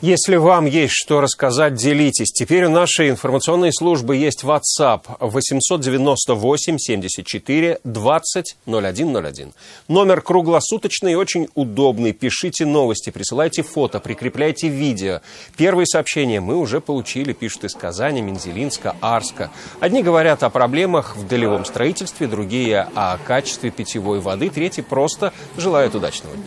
Если вам есть что рассказать, делитесь. Теперь у нашей информационной службы есть WhatsApp 898 74 20 Номер круглосуточный и очень удобный. Пишите новости, присылайте фото, прикрепляйте видео. Первые сообщения мы уже получили, пишут из Казани, Мензелинска, Арска. Одни говорят о проблемах в долевом строительстве, другие о качестве питьевой воды, третьи просто желают удачного дня.